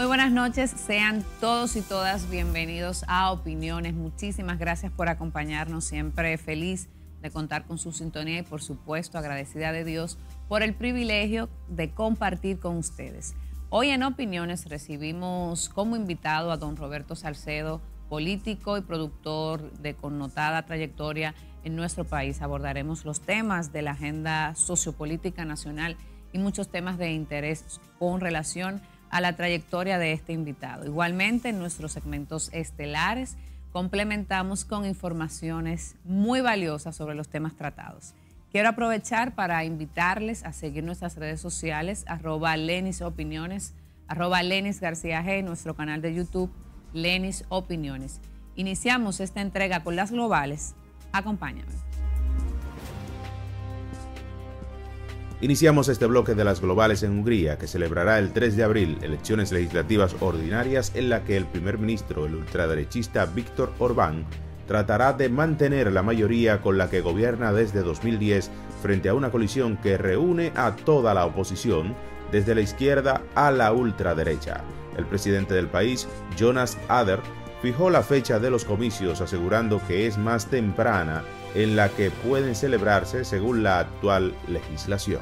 Muy buenas noches, sean todos y todas bienvenidos a Opiniones. Muchísimas gracias por acompañarnos, siempre feliz de contar con su sintonía y por supuesto agradecida de Dios por el privilegio de compartir con ustedes. Hoy en Opiniones recibimos como invitado a don Roberto Salcedo, político y productor de connotada trayectoria en nuestro país. Abordaremos los temas de la agenda sociopolítica nacional y muchos temas de interés con relación a la trayectoria de este invitado. Igualmente, en nuestros segmentos estelares complementamos con informaciones muy valiosas sobre los temas tratados. Quiero aprovechar para invitarles a seguir nuestras redes sociales, arroba Lenis Opiniones, arroba Lenis García G, nuestro canal de YouTube, Lenis Opiniones. Iniciamos esta entrega con las globales. Acompáñame. Iniciamos este bloque de las globales en Hungría, que celebrará el 3 de abril elecciones legislativas ordinarias en la que el primer ministro, el ultraderechista Víctor Orbán, tratará de mantener la mayoría con la que gobierna desde 2010 frente a una colisión que reúne a toda la oposición, desde la izquierda a la ultraderecha. El presidente del país, Jonas Ader, fijó la fecha de los comicios asegurando que es más temprana en la que pueden celebrarse según la actual legislación.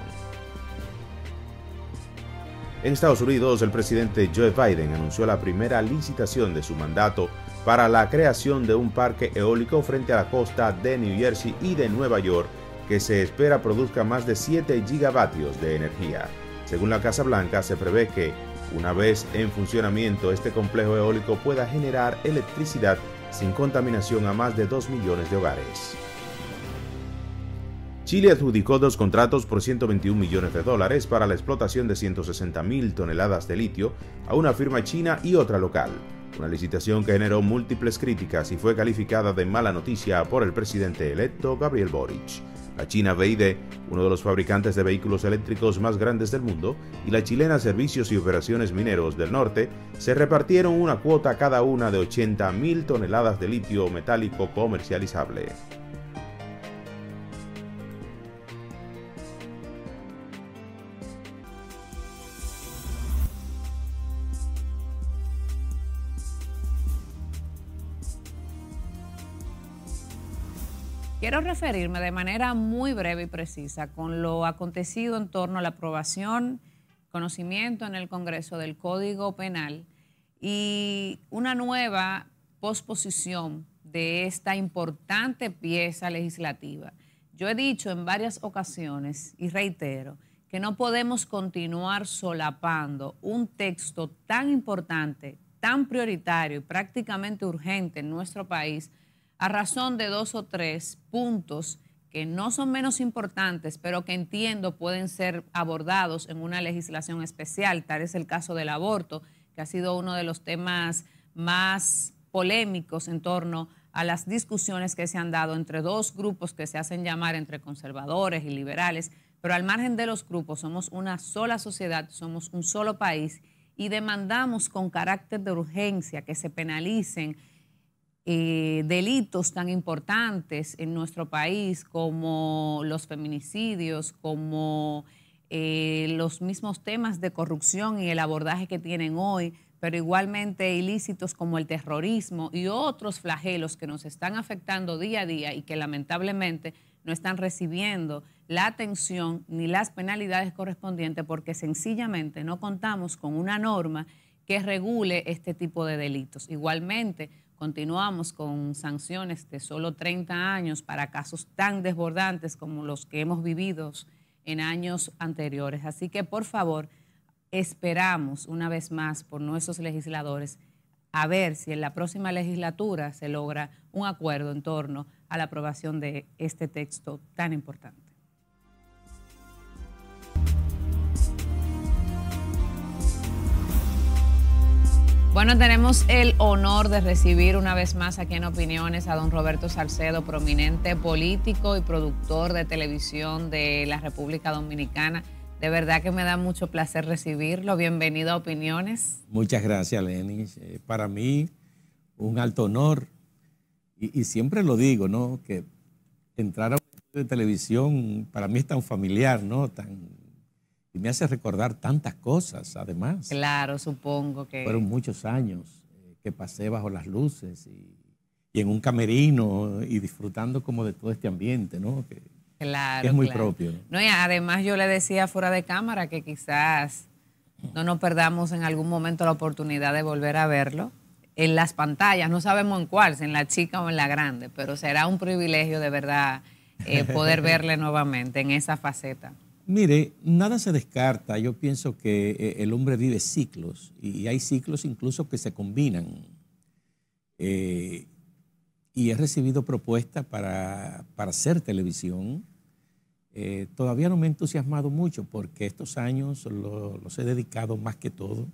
En Estados Unidos, el presidente Joe Biden anunció la primera licitación de su mandato para la creación de un parque eólico frente a la costa de New Jersey y de Nueva York que se espera produzca más de 7 gigavatios de energía. Según la Casa Blanca, se prevé que, una vez en funcionamiento, este complejo eólico pueda generar electricidad sin contaminación a más de 2 millones de hogares. Chile adjudicó dos contratos por 121 millones de dólares para la explotación de 160.000 toneladas de litio a una firma china y otra local, una licitación que generó múltiples críticas y fue calificada de mala noticia por el presidente electo Gabriel Boric. La china BID, uno de los fabricantes de vehículos eléctricos más grandes del mundo, y la chilena Servicios y Operaciones Mineros del Norte se repartieron una cuota cada una de 80.000 toneladas de litio metálico comercializable. Quiero referirme de manera muy breve y precisa con lo acontecido en torno a la aprobación, conocimiento en el Congreso del Código Penal y una nueva posposición de esta importante pieza legislativa. Yo he dicho en varias ocasiones y reitero que no podemos continuar solapando un texto tan importante, tan prioritario y prácticamente urgente en nuestro país a razón de dos o tres puntos que no son menos importantes, pero que entiendo pueden ser abordados en una legislación especial. Tal es el caso del aborto, que ha sido uno de los temas más polémicos en torno a las discusiones que se han dado entre dos grupos que se hacen llamar entre conservadores y liberales, pero al margen de los grupos somos una sola sociedad, somos un solo país y demandamos con carácter de urgencia que se penalicen eh, delitos tan importantes en nuestro país como los feminicidios, como eh, los mismos temas de corrupción y el abordaje que tienen hoy, pero igualmente ilícitos como el terrorismo y otros flagelos que nos están afectando día a día y que lamentablemente no están recibiendo la atención ni las penalidades correspondientes porque sencillamente no contamos con una norma que regule este tipo de delitos. Igualmente, Continuamos con sanciones de solo 30 años para casos tan desbordantes como los que hemos vivido en años anteriores. Así que, por favor, esperamos una vez más por nuestros legisladores a ver si en la próxima legislatura se logra un acuerdo en torno a la aprobación de este texto tan importante. Bueno, tenemos el honor de recibir una vez más aquí en Opiniones a don Roberto Salcedo, prominente político y productor de televisión de la República Dominicana. De verdad que me da mucho placer recibirlo. Bienvenido a Opiniones. Muchas gracias, Lenny. Eh, para mí, un alto honor. Y, siempre lo digo, ¿no? Que entrar a un de televisión para mí es tan familiar, ¿no? Tan y me hace recordar tantas cosas, además. Claro, supongo que. Fueron muchos años eh, que pasé bajo las luces y, en un camerino y disfrutando como de todo este ambiente, ¿no? Que, claro. es muy propio. ¿no? y además yo le decía fuera de cámara que quizás no nos perdamos en algún momento la oportunidad de volver a verlo en las pantallas, no sabemos en cuál, si en la chica o en la grande, pero será un privilegio de verdad eh, poder verle nuevamente en esa faceta. Mire, nada se descarta. Yo pienso que eh, el hombre vive ciclos y hay ciclos incluso que se combinan. Eh, y he recibido propuestas para, hacer televisión. Eh, todavía no me he entusiasmado mucho porque estos años los he dedicado más que todo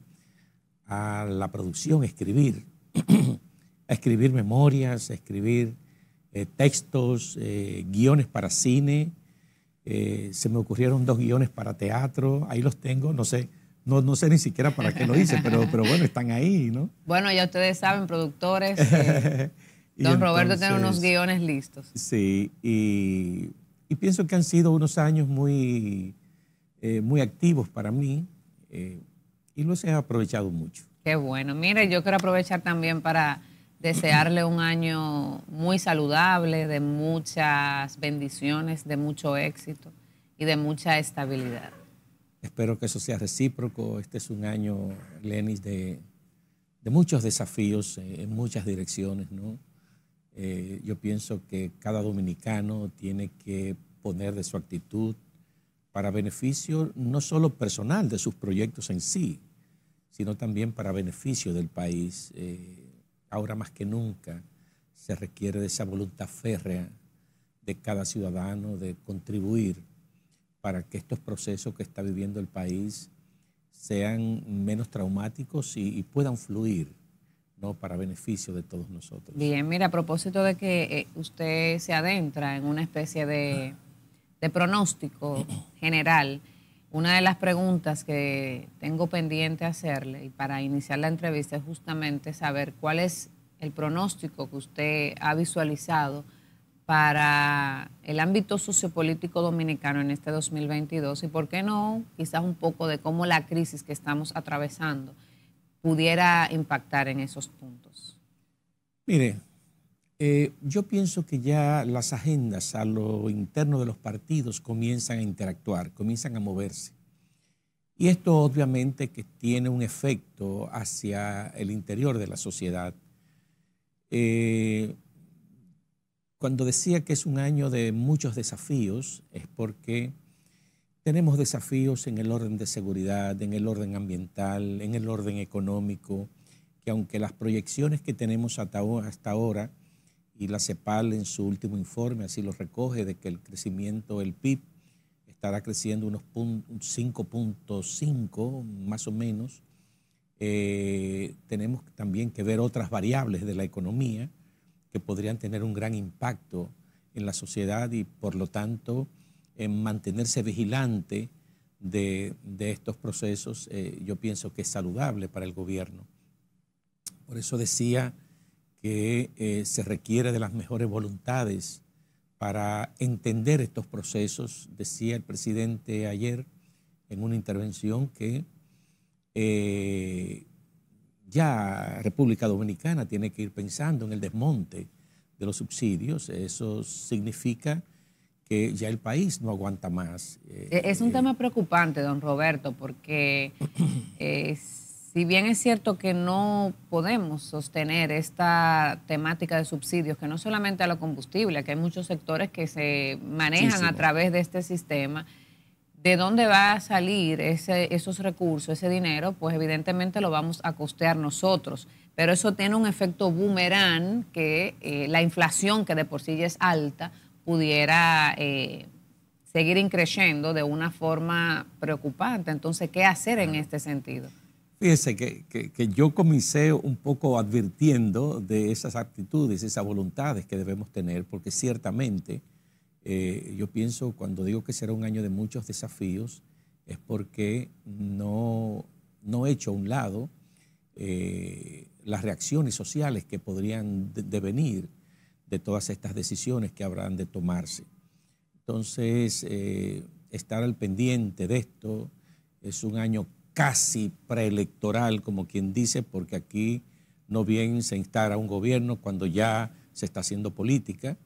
a la producción, a escribir, a escribir memorias, a escribir textos, guiones para cine, eh, se me ocurrieron dos guiones para teatro, ahí los tengo, no sé. No, sé ni siquiera para qué lo hice, pero, pero bueno, están ahí, ¿no? Bueno, ya ustedes saben, productores, eh, don Roberto tiene unos guiones listos. Sí, y, pienso que han sido unos años muy, eh, muy activos para mí y los he aprovechado mucho. Qué bueno. Mire, yo quiero aprovechar también para desearle un año muy saludable, de muchas bendiciones, de mucho éxito y de mucha estabilidad. Espero que eso sea recíproco. Este es un año, Lenis, de, muchos desafíos eh, en muchas direcciones. Eh, yo pienso que cada dominicano tiene que poner de su actitud para beneficio no solo personal de sus proyectos en sí, sino también para beneficio del país. Eh, ahora más que nunca se requiere de esa voluntad férrea de cada ciudadano de contribuir para que estos procesos que está viviendo el país sean menos traumáticos y, puedan fluir ¿no? para beneficio de todos nosotros. Bien, mira, a propósito de que eh, usted se adentra en una especie de pronóstico general, una de las preguntas que tengo pendiente hacerle y para iniciar la entrevista es justamente saber cuál es el pronóstico que usted ha visualizado para el ámbito sociopolítico dominicano en este 2022 y, por qué no, quizás un poco de cómo la crisis que estamos atravesando pudiera impactar en esos puntos. Mire, eh, yo pienso que ya las agendas a lo interno de los partidos comienzan a interactuar, comienzan a moverse. Y esto obviamente que tiene un efecto hacia el interior de la sociedad. Eh, cuando decía que es un año de muchos desafíos, es porque tenemos desafíos en el orden de seguridad, en el orden ambiental, en el orden económico, que aunque las proyecciones que tenemos hasta, hasta ahora, y la CEPAL en su último informe así lo recoge, de que el crecimiento del PIB estará creciendo unos 5.5 más o menos. Eh, tenemos también que ver otras variables de la economía que podrían tener un gran impacto en la sociedad y por lo tanto en mantenerse vigilante de, de estos procesos eh, yo pienso que es saludable para el gobierno. Por eso decía que eh, se requiere de las mejores voluntades para entender estos procesos. Decía el presidente ayer en una intervención que eh, ya República Dominicana tiene que ir pensando en el desmonte de los subsidios. Eso significa que ya el país no aguanta más. Eh, e-, es un tema preocupante, don Roberto, porque es si bien es cierto que no podemos sostener esta temática de subsidios, que no solamente a lo combustible, que hay muchos sectores que se manejan a través de este sistema, ¿de dónde va a salir ese, esos recursos, ese dinero? Pues evidentemente lo vamos a costear nosotros. Pero eso tiene un efecto boomerang que eh, la inflación, que de por sí ya es alta, pudiera... Eh, seguir increciendo de una forma preocupante. Entonces, ¿qué hacer en este sentido? Fíjese que, yo comencé un poco advirtiendo de esas actitudes, esas voluntades que debemos tener, porque ciertamente eh, yo pienso, cuando digo que será un año de muchos desafíos, es porque no, no he hecho a un lado eh, las reacciones sociales que podrían devenir de todas estas decisiones que habrán de tomarse. Entonces, eh, estar al pendiente de esto es un año casi preelectoral, como quien dice, porque aquí no bien se instala un gobierno cuando ya se está haciendo política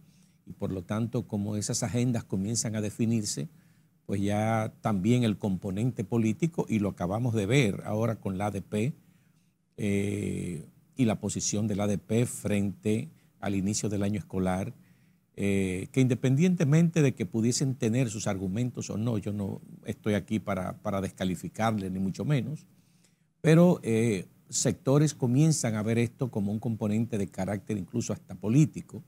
y por lo tanto como esas agendas comienzan a definirse, pues ya también el componente político, y lo acabamos de ver ahora con la ADP eh, y la posición de la ADP frente al inicio del año escolar, eh, que independientemente de que pudiesen tener sus argumentos o no, yo no estoy aquí para, para descalificarle, ni mucho menos, pero eh, sectores comienzan a ver esto como un componente de carácter incluso hasta político.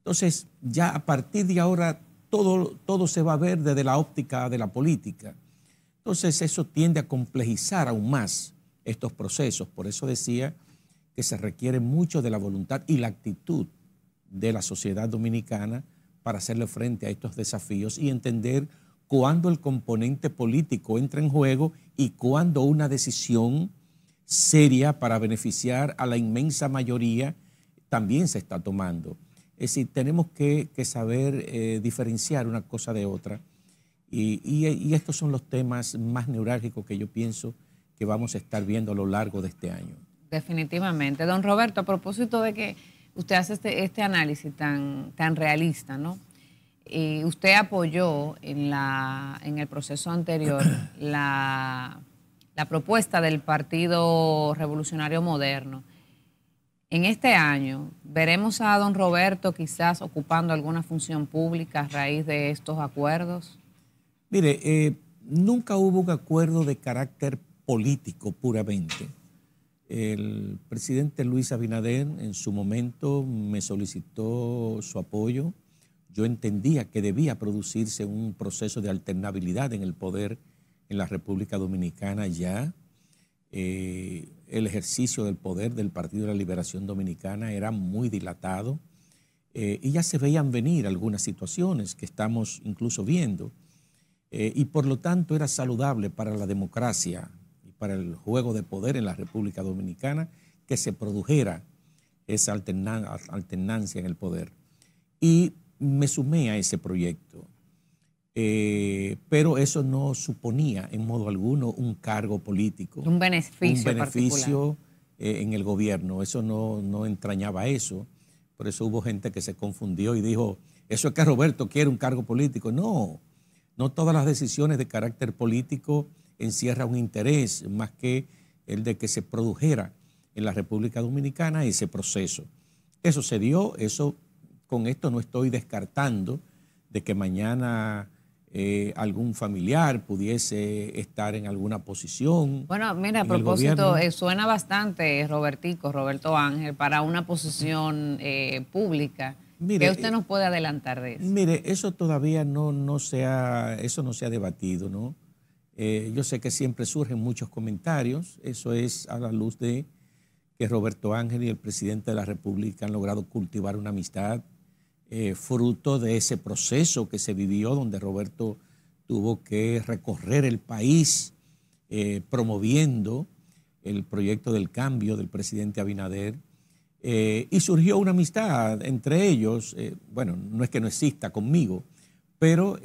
Entonces, ya a partir de ahora todo, todo se va a ver desde la óptica de la política. Entonces, eso tiende a complejizar aún más estos procesos. Por eso decía que se requiere mucho de la voluntad y la actitud de la sociedad dominicana para hacerle frente a estos desafíos y entender cuándo el componente político entra en juego y cuándo una decisión seria para beneficiar a la inmensa mayoría también se está tomando. Es decir, tenemos que, saber eh, diferenciar una cosa de otra. y, estos son los temas más neurálgicos que yo pienso que vamos a estar viendo a lo largo de este año. Definitivamente. Don Roberto, a propósito de que usted hace este, este, análisis tan, tan realista, ¿no? Eh, usted apoyó en, la, en el proceso anterior la, propuesta del Partido Revolucionario Moderno. En este año, ¿veremos a don Roberto quizás ocupando alguna función pública a raíz de estos acuerdos? Mire, eh, nunca hubo un acuerdo de carácter político puramente el presidente Luis Abinader en su momento me solicitó su apoyo. Yo entendía que debía producirse un proceso de alternabilidad en el poder en la República Dominicana ya. Eh, el ejercicio del poder del Partido de la Liberación Dominicana era muy dilatado eh, y ya se veían venir algunas situaciones que estamos incluso viendo. Eh, y por lo tanto era saludable para la democracia para el juego de poder en la República Dominicana, que se produjera esa alternancia en el poder. Y me sumé a ese proyecto. Eh, pero eso no suponía en modo alguno un cargo político. Un beneficio. Un beneficio eh, en el gobierno. Eso no, no entrañaba eso. Por eso hubo gente que se confundió y dijo, eso es que Roberto quiere un cargo político. No, no todas las decisiones de carácter político encierra un interés más que el de que se produjera en la República Dominicana ese proceso. Eso se dio, eso con esto no estoy descartando de que mañana eh, algún familiar pudiese estar en alguna posición. Bueno, mira, a propósito, eh, suena bastante, eh, Robertico, Roberto Ángel, para una posición pública. Mire, ¿Qué usted nos puede adelantar de eso? Mire, eso todavía no, no se eso no se ha debatido, ¿no? Eh, yo sé que siempre surgen muchos comentarios, eso es a la luz de que Roberto Ángel y el presidente de la República han logrado cultivar una amistad eh, fruto de ese proceso que se vivió donde Roberto tuvo que recorrer el país eh, promoviendo el proyecto del cambio del presidente Abinader. y surgió una amistad entre ellos, bueno, no es que no exista conmigo, pero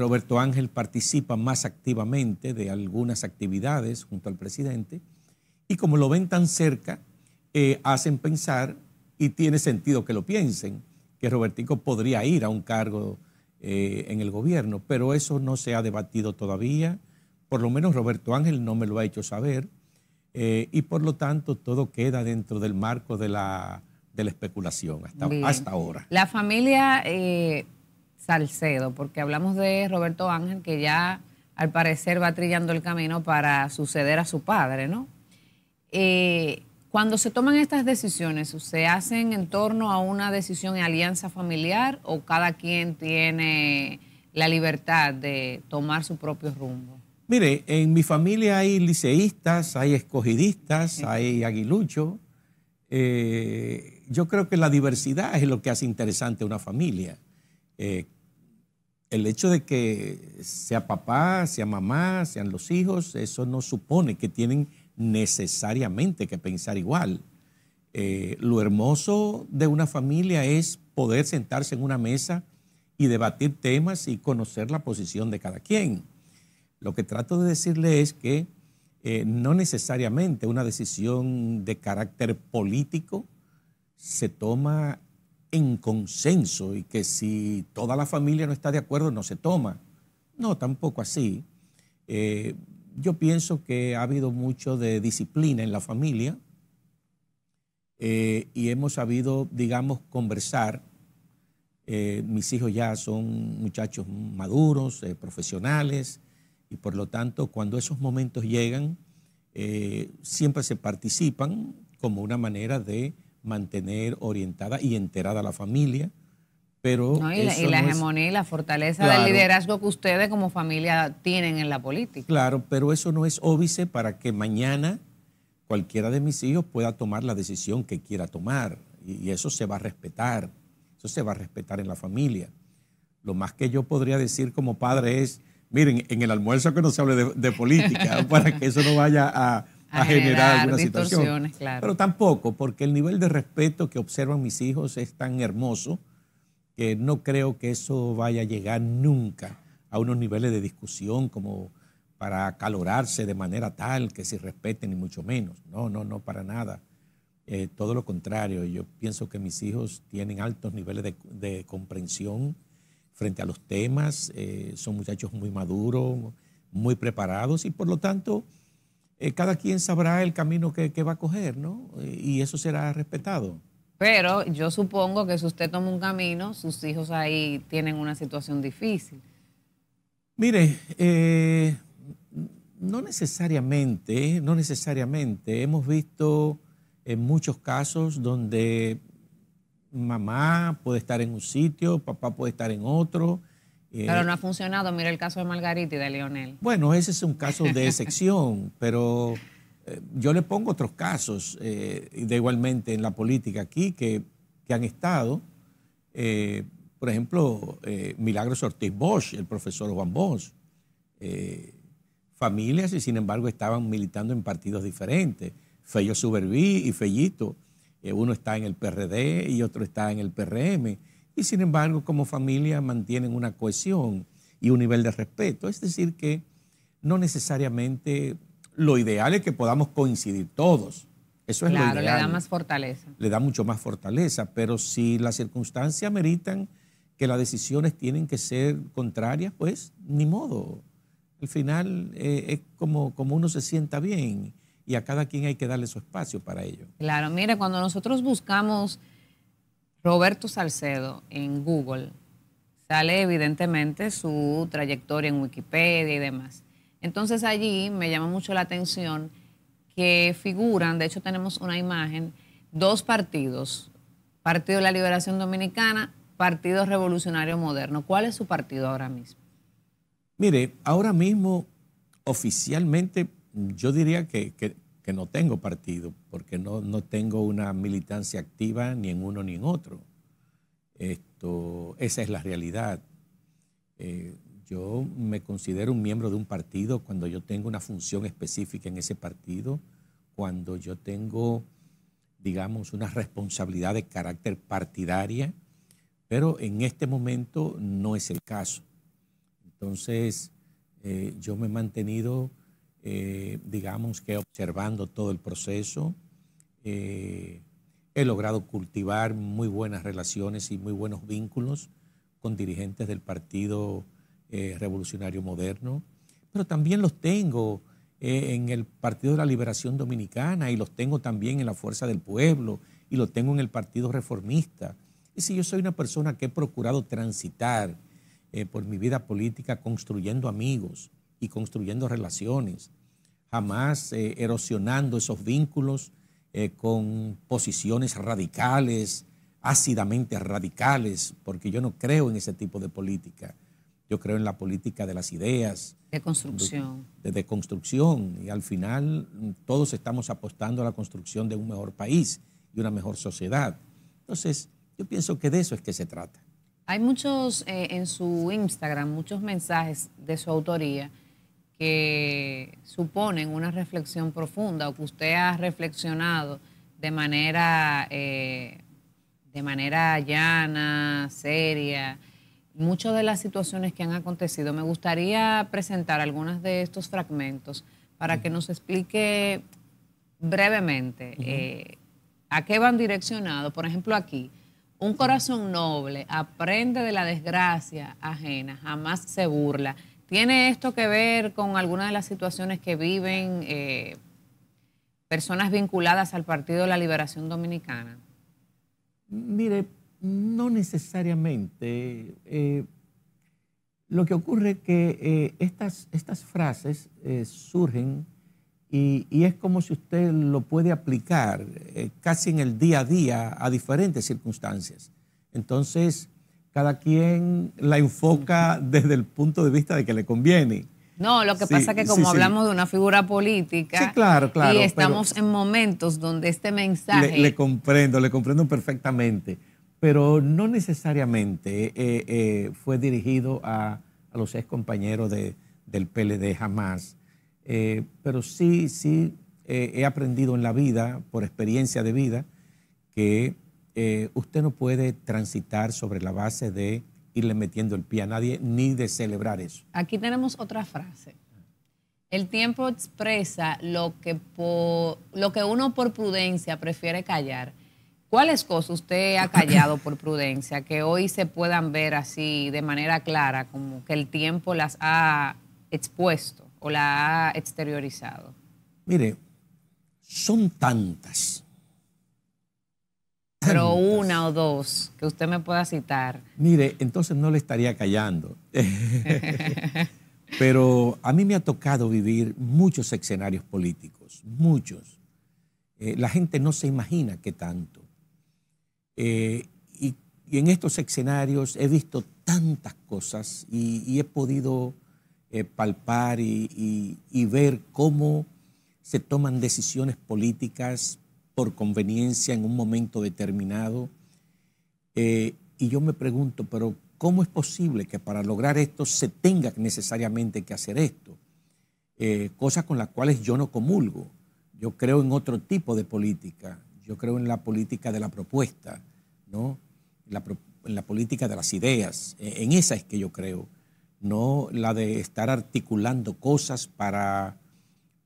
Roberto Ángel participa más activamente de algunas actividades junto al presidente y como lo ven tan cerca, eh, hacen pensar y tiene sentido que lo piensen, que Robertico podría ir a un cargo eh, en el gobierno, pero eso no se ha debatido todavía, por lo menos Roberto Ángel no me lo ha hecho saber, eh, y por lo tanto todo queda dentro del marco de la, especulación hasta, hasta ahora. La familia Salcedo, porque hablamos de Roberto Ángel, que ya al parecer va trillando el camino para suceder a su padre, ¿no? Eh, cuando se toman estas decisiones, ¿se hacen en torno a una decisión en alianza familiar o cada quien tiene la libertad de tomar su propio rumbo? Mire, en mi familia hay liceístas, hay escogidistas, hay aguiluchos. Eh, yo creo que la diversidad es lo que hace interesante una familia. Eh, el hecho de que sea papá, sea mamá, sean los hijos, eso no supone que tienen necesariamente que pensar igual. Eh, lo hermoso de una familia es poder sentarse en una mesa y debatir temas y conocer la posición de cada quien. Lo que trato de decirle es que eh, no necesariamente una decisión de carácter político se toma en consenso y que si toda la familia no está de acuerdo no se toma. No, tampoco así. Eh, yo pienso que ha habido mucho de disciplina en la familia eh, y hemos sabido, digamos, conversar. Eh, mis hijos ya son muchachos maduros, profesionales, y por lo tanto cuando esos momentos llegan, siempre se participan como una manera de mantener orientada y enterada la familia. Pero y, la, hegemonía y la fortaleza del liderazgo que ustedes como familia tienen en la política. Claro, pero eso no es óbice para que mañana cualquiera de mis hijos pueda tomar la decisión que quiera tomar. Y, eso se va a respetar, eso se va a respetar en la familia. Lo más que yo podría decir como padre es, miren, en el almuerzo que no se hable de política, para que eso no vaya a, a, generar, generar, Claro. Pero tampoco, porque el nivel de respeto que observan mis hijos es tan hermoso que no creo que eso vaya a llegar nunca a unos niveles de discusión como para acalorarse de manera tal que se respeten, ni mucho menos. No, no, no, para nada. Eh, todo lo contrario, yo pienso que mis hijos tienen altos niveles de, comprensión frente a los temas, eh, son muchachos muy maduros, muy preparados y por lo tanto eh, cada quien sabrá el camino que, va a coger, ¿no? Eh, y eso será respetado. Pero yo supongo que si usted toma un camino, sus hijos ahí tienen una situación difícil. Mire, eh, no necesariamente, no necesariamente. Hemos visto en muchos casos donde mamá puede estar en un sitio, papá puede estar en otro, eh, pero no ha funcionado. Mira el caso de Margarita y de Leonel. Bueno, ese es un caso de excepción, pero eh, yo le pongo otros casos, eh, de igualmente en la política aquí, que, han estado. por ejemplo, Milagros Ortiz Bosch, el profesor Juan Bosch. familias y sin embargo estaban militando en partidos diferentes. Fello Suberví y Fellito. uno está en el PRD y otro está en el PRM y sin embargo como familia mantienen una cohesión y un nivel de respeto. Es decir, que no necesariamente lo ideal es que podamos coincidir todos. Eso es claro, lo ideal. le da más fortaleza. Le da mucho más fortaleza, pero si las circunstancias meritan que las decisiones tienen que ser contrarias, pues ni modo. Al final eh, es como, como uno se sienta bien y a cada quien hay que darle su espacio para ello. Claro, mira cuando nosotros buscamos Roberto Salcedo en Google, sale evidentemente su trayectoria en Wikipedia y demás. Entonces allí me llama mucho la atención que figuran, de hecho tenemos una imagen, dos partidos, Partido de la Liberación Dominicana, Partido Revolucionario Moderno. ¿Cuál es su partido ahora mismo? Mire, ahora mismo oficialmente yo diría que, no tengo partido, porque no, tengo una militancia activa ni en uno ni en otro. Esto, esa es la realidad. Eh, yo me considero un miembro de un partido cuando yo tengo una función específica en ese partido, cuando yo tengo, digamos, una responsabilidad de carácter partidaria, pero en este momento no es el caso. Entonces, eh, yo me he mantenido eh, digamos que observando todo el proceso. Eh, he logrado cultivar muy buenas relaciones y muy buenos vínculos con dirigentes del Partido eh, Revolucionario Moderno, pero también los tengo en el Partido de la Liberación Dominicana y los tengo también en la Fuerza del Pueblo y los tengo en el Partido Reformista. Y si yo soy una persona que he procurado transitar por mi vida política construyendo amigos, y construyendo relaciones, jamás eh, erosionando esos vínculos eh, con posiciones radicales, ácidamente radicales, porque yo no creo en ese tipo de política. Yo creo en la política de las ideas. De construcción. De, de, construcción. Y al final mm, todos estamos apostando a la construcción de un mejor país y una mejor sociedad. Entonces, yo pienso que de eso es que se trata. Hay muchos eh, en su Instagram, muchos mensajes de su autoría que suponen una reflexión profunda o que usted ha reflexionado de manera, eh, de manera llana, seria, muchas de las situaciones que han acontecido. Me gustaría presentar algunos de estos fragmentos para que nos explique brevemente eh, a qué van direccionados. Por ejemplo, aquí, un corazón noble aprende de la desgracia ajena, jamás se burla. ¿Tiene esto que ver con alguna de las situaciones que viven eh, personas vinculadas al Partido de la Liberación Dominicana? Mire, no necesariamente. Eh, lo que ocurre es que eh, estas, estas, frases surgen y, y, es como si usted lo puede aplicar casi en el día a día a diferentes circunstancias. Entonces, cada quien la enfoca desde el punto de vista de que le conviene. No, lo que pasa es que como hablamos de una figura política claro, claro, y estamos en momentos donde este mensaje... Le, comprendo, le comprendo perfectamente, pero no necesariamente eh, eh, fue dirigido a, los ex compañeros de, del PLD jamás, eh, pero sí, sí he aprendido en la vida, por experiencia de vida, que eh, usted no puede transitar sobre la base de irle metiendo el pie a nadie ni de celebrar eso. Aquí tenemos otra frase. El tiempo expresa lo que, lo que uno por prudencia prefiere callar. ¿Cuáles cosas usted ha callado por prudencia que hoy se puedan ver así de manera clara, como que el tiempo las ha expuesto o la ha exteriorizado? Mire, son tantas pero una o dos que usted me pueda citar. Mire, entonces no le estaría callando. pero a mí me ha tocado vivir muchos escenarios políticos, muchos. Eh, la gente no se imagina qué tanto. Eh, y, en estos escenarios he visto tantas cosas y, he podido eh, palpar y, y ver cómo se toman decisiones políticas conveniencia en un momento determinado. Eh, y yo me pregunto, pero ¿cómo es posible que para lograr esto se tenga necesariamente que hacer esto? Eh, cosas con las cuales yo no comulgo. Yo creo en otro tipo de política. Yo creo en la política de la propuesta, ¿no? en la política de las ideas. E, en esa es que yo creo. No la de estar articulando cosas para,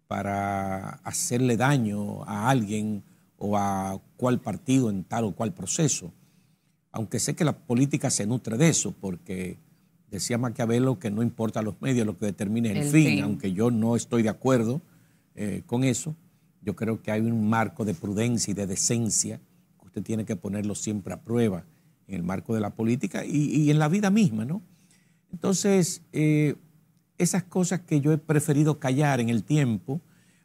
para hacerle daño a alguien o a cuál partido en tal o cual proceso. Aunque sé que la política se nutre de eso, porque decía Maquiavelo que no importa a los medios, lo que determine el, fin, aunque yo no estoy de acuerdo eh, con eso. Yo creo que hay un marco de prudencia y de decencia que usted tiene que ponerlo siempre a prueba en el marco de la política y, en la vida misma, ¿no? Entonces, eh, esas cosas que yo he preferido callar en el tiempo,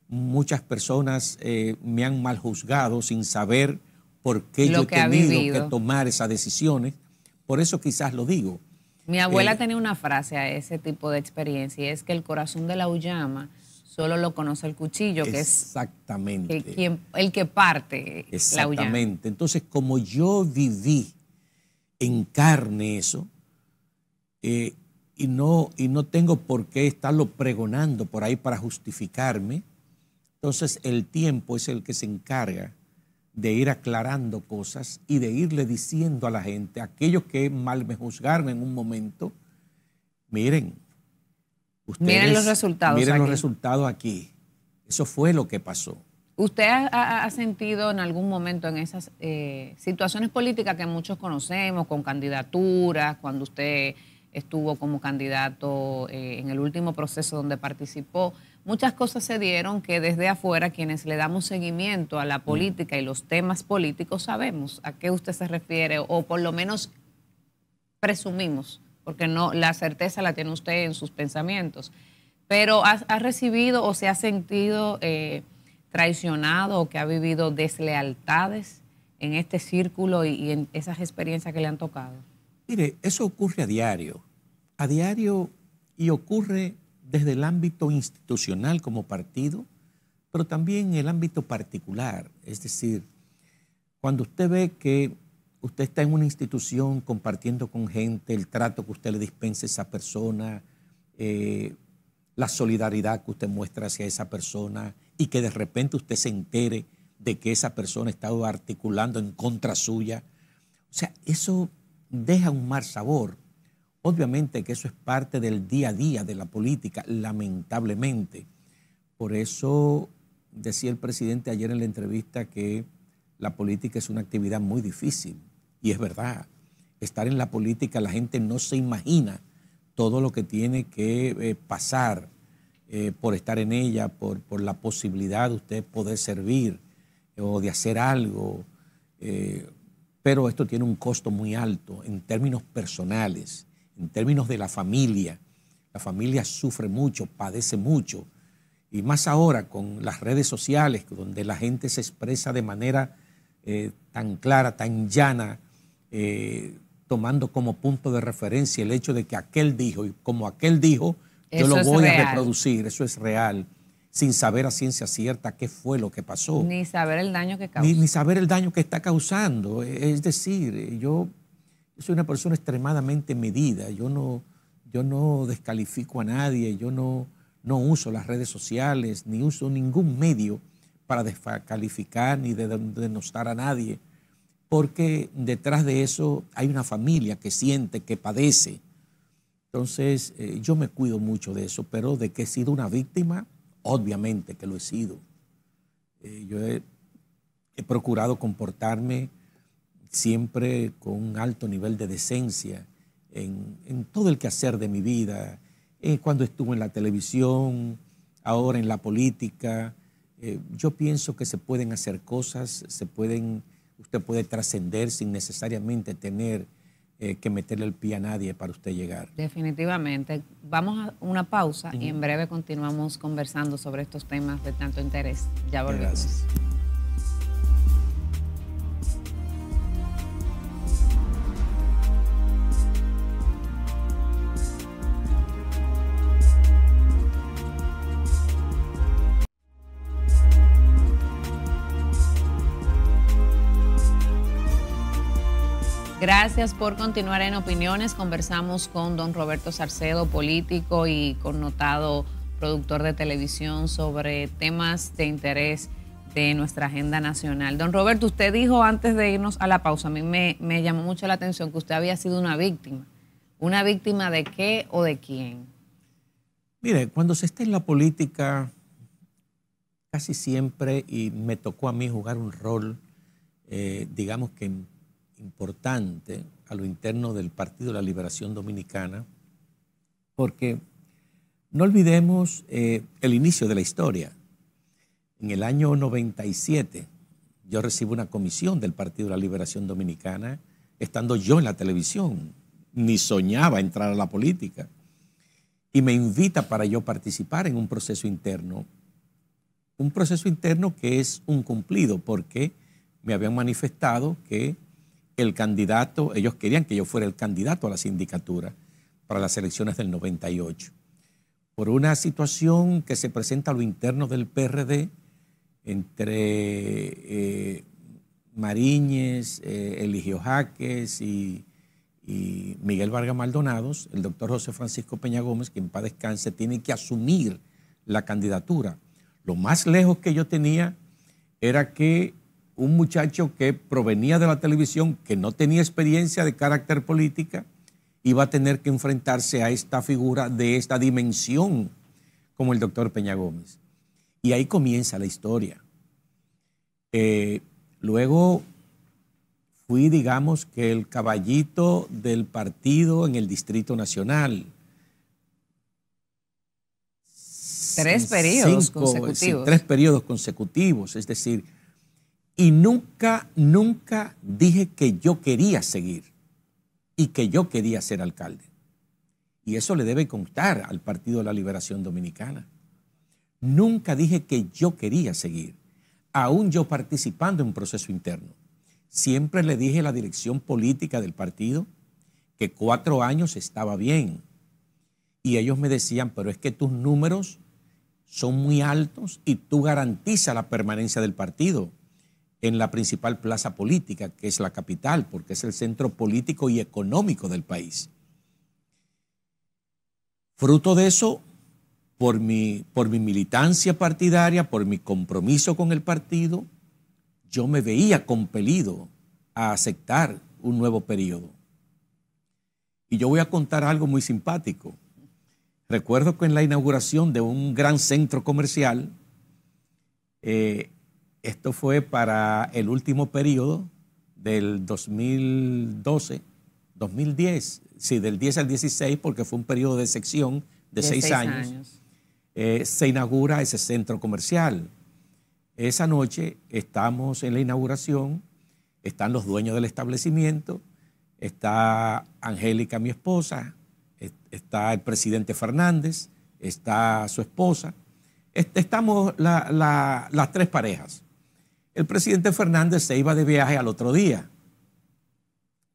muchas personas eh, me han mal juzgado sin saber por qué yo he tenido que tomar esas decisiones. Por eso quizás lo digo. Mi abuela eh, tenía una frase a ese tipo de experiencia y es que el corazón de la uyama solo lo conoce el cuchillo, que es el, el que parte exactamente. la Exactamente. Entonces, como yo viví en carne eso, eh, y no, y no tengo por qué estarlo pregonando por ahí para justificarme, entonces el tiempo es el que se encarga de ir aclarando cosas y de irle diciendo a la gente, aquellos que mal me juzgaron en un momento, miren, ustedes, miren los resultados. Miren aquí. los resultados aquí. Eso fue lo que pasó. ¿Usted ha, sentido en algún momento en esas eh, situaciones políticas que muchos conocemos, con candidaturas, cuando usted estuvo como candidato eh, en el último proceso donde participó? muchas cosas se dieron que desde afuera quienes le damos seguimiento a la mm. política y los temas políticos sabemos a qué usted se refiere o por lo menos presumimos, porque no la certeza la tiene usted en sus pensamientos. Pero ha, recibido o se ha sentido eh, traicionado o que ha vivido deslealtades en este círculo y, y en esas experiencias que le han tocado. Mire, eso ocurre a diario, a diario y ocurre desde el ámbito institucional como partido, pero también el ámbito particular. Es decir, cuando usted ve que usted está en una institución compartiendo con gente, el trato que usted le dispensa a esa persona, eh, la solidaridad que usted muestra hacia esa persona y que de repente usted se entere de que esa persona ha estado articulando en contra suya. O sea, eso deja un mal sabor Obviamente que eso es parte del día a día de la política, lamentablemente. Por eso decía el presidente ayer en la entrevista que la política es una actividad muy difícil. Y es verdad, estar en la política la gente no se imagina todo lo que tiene que eh, pasar eh, por estar en ella, por, la posibilidad de usted poder servir eh, o de hacer algo. pero esto tiene un costo muy alto en términos personales en términos de la familia. La familia sufre mucho, padece mucho. Y más ahora con las redes sociales, donde la gente se expresa de manera eh, tan clara, tan llana, eh, tomando como punto de referencia el hecho de que aquel dijo, y como aquel dijo, yo lo voy a reproducir. Eso es real sin saber a ciencia cierta qué fue lo que pasó. Ni saber el daño que causó. ni, saber el daño que está causando. Es decir, yo soy una persona extremadamente medida, yo no, yo no descalifico a nadie, yo no, no uso las redes sociales, ni uso ningún medio para descalificar ni denostar a nadie, porque detrás de eso hay una familia que siente, que padece. Entonces, eh, yo me cuido mucho de eso, pero de que he sido una víctima, obviamente que lo he sido. Eh, yo he, he procurado comportarme siempre con un alto nivel de decencia en, todo el quehacer de mi vida, eh, cuando estuve en la televisión, ahora en la política. Eh, yo pienso que se pueden hacer cosas, se pueden, usted puede trascender sin necesariamente tener eh, que meterle el pie a nadie para usted llegar. Definitivamente. Vamos a una pausa y en breve continuamos conversando sobre estos temas de tanto interés. Ya volvemos. Gracias. Gracias por continuar en Opiniones. Conversamos con don Roberto Sarcedo, político y connotado productor de televisión sobre temas de interés de nuestra agenda nacional. Don Roberto, usted dijo antes de irnos a la pausa, a mí me, llamó mucho la atención que usted había sido una víctima. ¿Una víctima de qué o de quién? Mire, cuando se está en la política, casi siempre, y me tocó a mí jugar un rol, eh, digamos que en importante a lo interno del Partido de la Liberación Dominicana, porque no olvidemos eh, el inicio de la historia. En el año 97 yo recibo una comisión del Partido de la Liberación Dominicana, estando yo en la televisión, ni soñaba entrar a la política, y me invita para yo participar en un proceso interno, un proceso interno que es un cumplido, porque me habían manifestado que el candidato, ellos querían que yo fuera el candidato a la sindicatura para las elecciones del 98. Por una situación que se presenta a lo interno del PRD entre eh, Mariñez, eh, Eligio Jaques y, Miguel Vargas Maldonados, el doctor José Francisco Peña Gómez, que en paz descanse, tiene que asumir la candidatura. Lo más lejos que yo tenía era que un muchacho que provenía de la televisión, que no tenía experiencia de carácter política, iba a tener que enfrentarse a esta figura de esta dimensión, como el doctor Peña Gómez. Y ahí comienza la historia. Eh, luego fui, digamos, que el caballito del partido en el Distrito Nacional. Tres periodos consecutivos. tres periodos consecutivos, es decir, y nunca, nunca dije que yo quería seguir y que yo quería ser alcalde. Y eso le debe contar al Partido de la Liberación Dominicana. Nunca dije que yo quería seguir, aún yo participando en un proceso interno. Siempre le dije a la dirección política del partido que cuatro años estaba bien. Y ellos me decían, pero es que tus números son muy altos y tú garantizas la permanencia del partido en la principal plaza política, que es la capital, porque es el centro político y económico del país. Fruto de eso, por mi, por mi militancia partidaria, por mi compromiso con el partido, yo me veía compelido a aceptar un nuevo periodo. Y yo voy a contar algo muy simpático. Recuerdo que en la inauguración de un gran centro comercial, eh, esto fue para el último periodo del 2012, 2010, sí, del 10 al 16, porque fue un periodo de sección de, seis, años. Eh, se inaugura ese centro comercial. Esa noche estamos en la inauguración, están los dueños del establecimiento, está Angélica, mi esposa, está el presidente Fernández, está su esposa. Estamos las tres parejas el presidente Fernández se iba de viaje al otro día.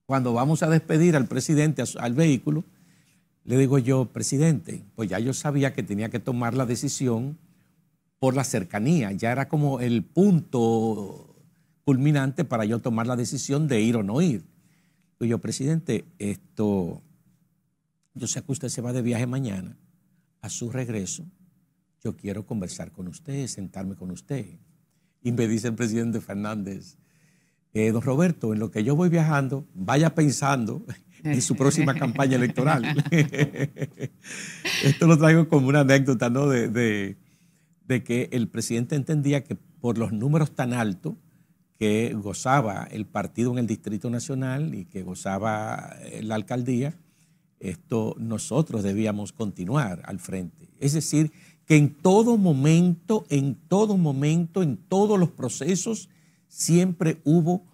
Cuando vamos a despedir al presidente al vehículo, le digo yo, presidente, pues ya yo sabía que tenía que tomar la decisión por la cercanía, ya era como el punto culminante para yo tomar la decisión de ir o no ir. Y yo, presidente, esto, yo sé que usted se va de viaje mañana, a su regreso, yo quiero conversar con usted, sentarme con usted. Y me dice el presidente Fernández, eh, don Roberto, en lo que yo voy viajando, vaya pensando en su próxima campaña electoral. Esto lo traigo como una anécdota, ¿no? De, de, que el presidente entendía que por los números tan altos que gozaba el partido en el Distrito Nacional y que gozaba eh, la alcaldía, esto nosotros debíamos continuar al frente. Es decir, que en todo momento, en todo momento, en todos los procesos, siempre hubo,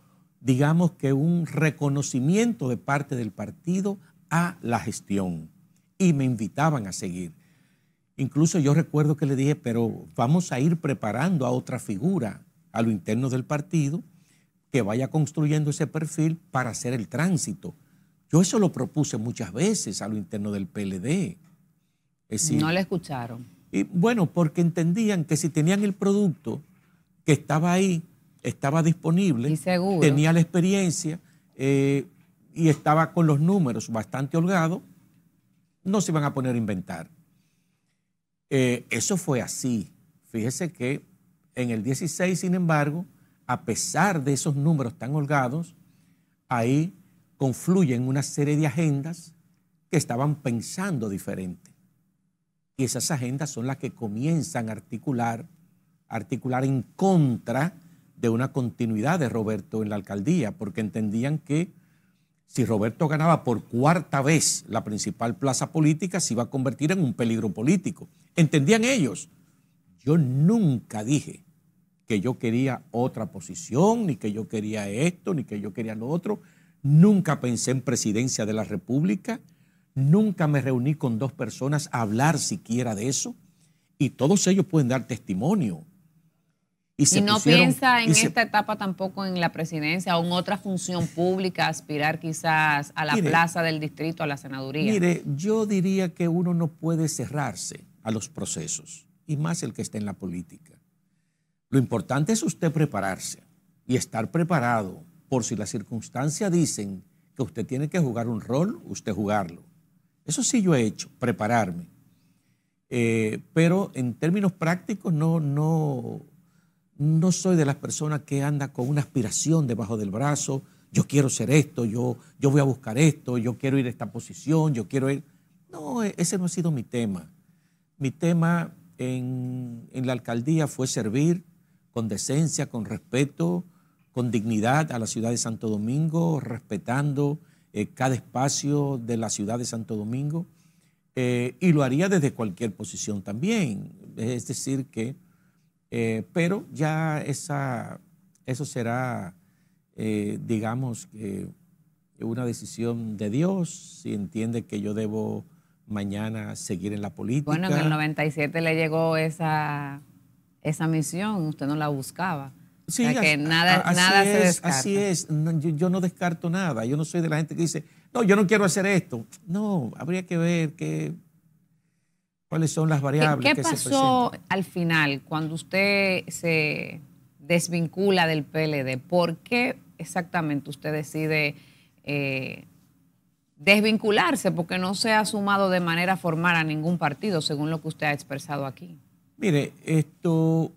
digamos que un reconocimiento de parte del partido a la gestión y me invitaban a seguir. Incluso yo recuerdo que le dije, pero vamos a ir preparando a otra figura a lo interno del partido que vaya construyendo ese perfil para hacer el tránsito. Yo eso lo propuse muchas veces a lo interno del PLD. no le escucharon y bueno, porque entendían que si tenían el producto que estaba ahí, estaba disponible, tenía la experiencia eh, y estaba con los números bastante holgado, no se iban a poner a inventar. Eh, eso fue así. Fíjese que en el 16, sin embargo, a pesar de esos números tan holgados, ahí confluyen una serie de agendas que estaban pensando diferente. Y esas agendas son las que comienzan a articular, articular en contra de una continuidad de Roberto en la alcaldía, porque entendían que si Roberto ganaba por cuarta vez la principal plaza política, se iba a convertir en un peligro político. Entendían ellos. Yo nunca dije que yo quería otra posición, ni que yo quería esto, ni que yo quería lo otro. Nunca pensé en presidencia de la República Nunca me reuní con dos personas a hablar siquiera de eso. Y todos ellos pueden dar testimonio. Y, si no piensa en esta etapa tampoco en la presidencia o en otra función pública, aspirar quizás a la plaza del distrito, a la senaduría. Mire, yo diría que uno no puede cerrarse a los procesos, y más el que está en la política. Lo importante es usted prepararse y estar preparado por si las circunstancias dicen que usted tiene que jugar un rol, usted jugarlo. Eso sí yo he hecho, prepararme. Eh, pero en términos prácticos no, no, no soy de las personas que anda con una aspiración debajo del brazo, yo quiero ser esto, yo, yo voy a buscar esto, yo quiero ir a esta posición, yo quiero ir... No, e, ese no ha sido mi tema. Mi tema en, en la alcaldía fue servir con decencia, con respeto, con dignidad a la ciudad de Santo Domingo, respetando eh, cada espacio de la ciudad de Santo Domingo eh, y lo haría desde cualquier posición también. Es decir, que, eh, pero ya esa, eso será, digamos, una decisión de Dios, si entiende que yo debo mañana seguir en la política. Bueno, en el 97 le llegó esa, esa misión, usted no la buscaba así es, Así es, yo, no descarto nada. Yo no soy de la gente que dice, no, yo no quiero hacer esto. No, habría que ver qué, cuáles son las variables. ¿Qué, qué pasó al final cuando usted se desvincula del PLD? ¿Por qué exactamente usted decide eh, desvincularse? Porque no se ha sumado de manera formal a ningún partido, según lo que usted ha expresado aquí. Mire, esto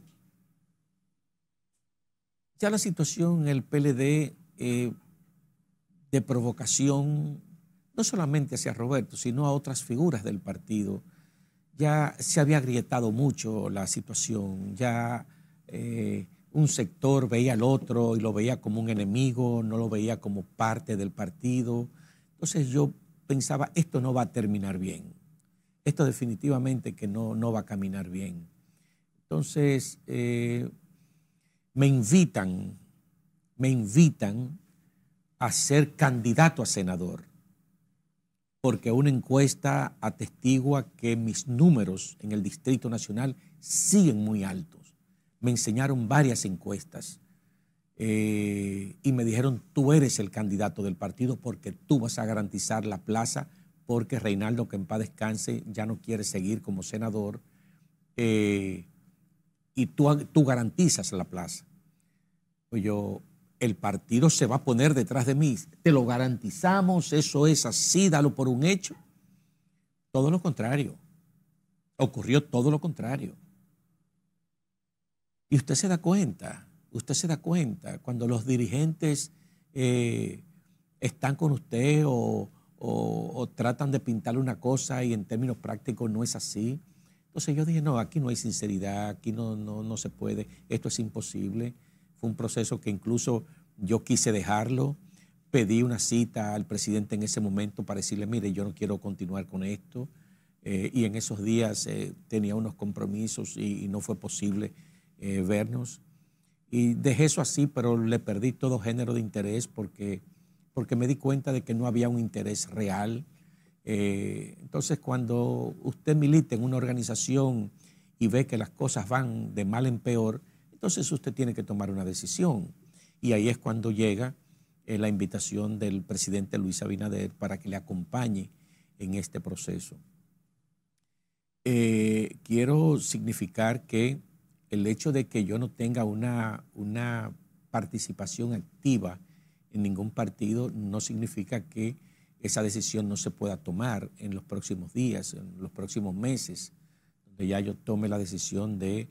ya la situación en el PLD eh, de provocación, no solamente hacia Roberto, sino a otras figuras del partido, ya se había agrietado mucho la situación, ya eh, un sector veía al otro y lo veía como un enemigo, no lo veía como parte del partido. Entonces yo pensaba, esto no va a terminar bien, esto definitivamente que no, no va a caminar bien. Entonces, eh, me invitan, me invitan a ser candidato a senador, porque una encuesta atestigua que mis números en el Distrito Nacional siguen muy altos. Me enseñaron varias encuestas eh, y me dijeron, tú eres el candidato del partido porque tú vas a garantizar la plaza, porque Reinaldo, que en paz descanse, ya no quiere seguir como senador. Eh, y tú, tú garantizas la plaza. Pues yo, el partido se va a poner detrás de mí, te lo garantizamos, eso es así, dalo por un hecho. Todo lo contrario, ocurrió todo lo contrario. Y usted se da cuenta, usted se da cuenta cuando los dirigentes eh, están con usted o, o, tratan de pintarle una cosa y en términos prácticos no es así. Entonces yo dije, no, aquí no hay sinceridad, aquí no, no, no se puede, esto es imposible. Fue un proceso que incluso yo quise dejarlo, pedí una cita al presidente en ese momento para decirle, mire, yo no quiero continuar con esto. Eh, y en esos días eh, tenía unos compromisos y, no fue posible eh, vernos. Y dejé eso así, pero le perdí todo género de interés porque, porque me di cuenta de que no había un interés real eh, entonces, cuando usted milita en una organización y ve que las cosas van de mal en peor, entonces usted tiene que tomar una decisión. Y ahí es cuando llega eh, la invitación del presidente Luis Abinader para que le acompañe en este proceso. Eh, quiero significar que el hecho de que yo no tenga una, una participación activa en ningún partido no significa que esa decisión no se pueda tomar en los próximos días, en los próximos meses, donde ya yo tome la decisión de,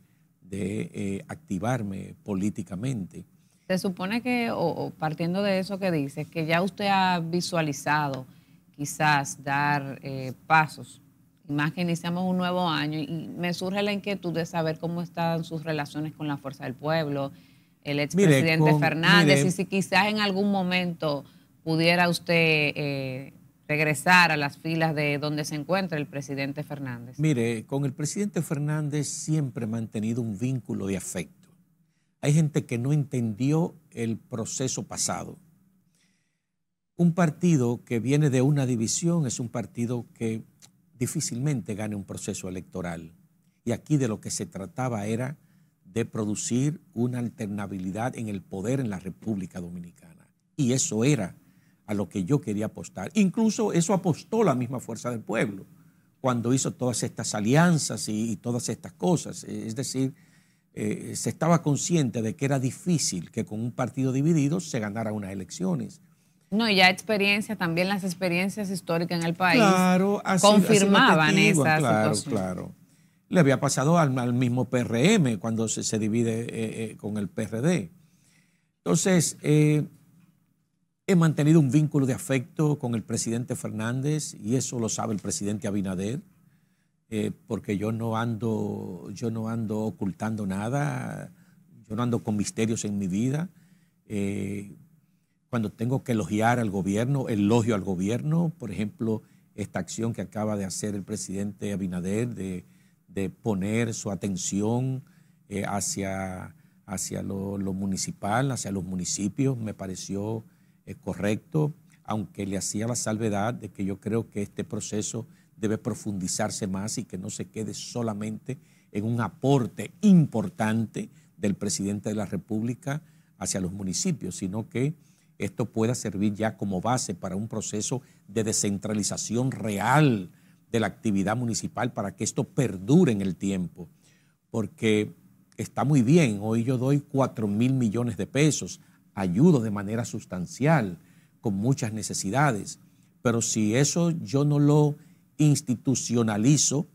eh, activarme políticamente. Se supone que, o, partiendo de eso que dices, que ya usted ha visualizado quizás dar eh, pasos, y más que iniciamos un nuevo año, y me surge la inquietud de saber cómo están sus relaciones con la Fuerza del Pueblo, el expresidente Fernández, y si quizás en algún momento pudiera usted eh, regresar a las filas de donde se encuentra el presidente Fernández? Mire, con el presidente Fernández siempre he mantenido un vínculo de afecto. Hay gente que no entendió el proceso pasado. Un partido que viene de una división es un partido que difícilmente gane un proceso electoral. Y aquí de lo que se trataba era de producir una alternabilidad en el poder en la República Dominicana. Y eso era a lo que yo quería apostar. Incluso eso apostó la misma fuerza del pueblo cuando hizo todas estas alianzas y, todas estas cosas. Es decir, eh, se estaba consciente de que era difícil que con un partido dividido se ganara unas elecciones. No, y ya experiencia, también las experiencias históricas en el país confirmaban esas esas claro, Claro, Le había pasado al, mismo PRM cuando se, divide eh, eh, con el PRD. Entonces, He mantenido un vínculo de afecto con el presidente Fernández y eso lo sabe el presidente Abinader, eh, porque yo no ando, yo no ando ocultando nada, yo no ando con misterios en mi vida. Eh, cuando tengo que elogiar al gobierno, elogio al gobierno, por ejemplo, esta acción que acaba de hacer el presidente Abinader de, poner su atención eh, hacia, hacia lo, lo municipal, hacia los municipios, me pareció correcto, aunque le hacía la salvedad de que yo creo que este proceso debe profundizarse más y que no se quede solamente en un aporte importante del presidente de la República hacia los municipios, sino que esto pueda servir ya como base para un proceso de descentralización real de la actividad municipal para que esto perdure en el tiempo. Porque está muy bien, hoy yo doy 4 mil millones de pesos ayudo de manera sustancial con muchas necesidades, pero si eso yo no lo institucionalizo,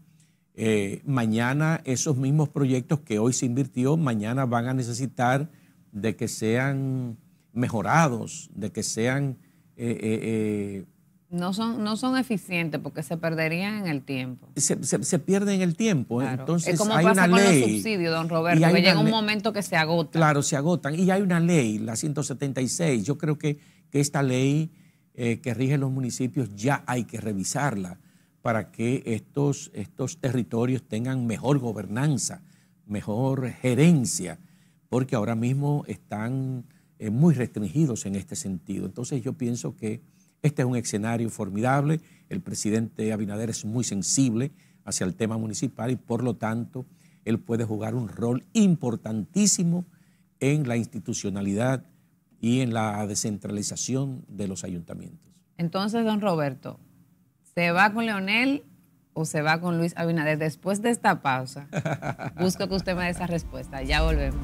eh, mañana esos mismos proyectos que hoy se invirtió, mañana van a necesitar de que sean mejorados, de que sean eh, eh, no son, no son eficientes porque se perderían en el tiempo. Se, se, pierden en el tiempo. ¿eh? Entonces, es como hay pasa con don Roberto, llega un momento que se agota Claro, se agotan. Y hay una ley, la 176. Yo creo que, esta ley eh, que rige los municipios ya hay que revisarla para que estos, estos territorios tengan mejor gobernanza, mejor gerencia, porque ahora mismo están eh, muy restringidos en este sentido. Entonces, yo pienso que este es un escenario formidable. El presidente Abinader es muy sensible hacia el tema municipal y por lo tanto él puede jugar un rol importantísimo en la institucionalidad y en la descentralización de los ayuntamientos. Entonces, don Roberto, ¿se va con Leonel o se va con Luis Abinader después de esta pausa? Busco que usted me dé esa respuesta. Ya volvemos.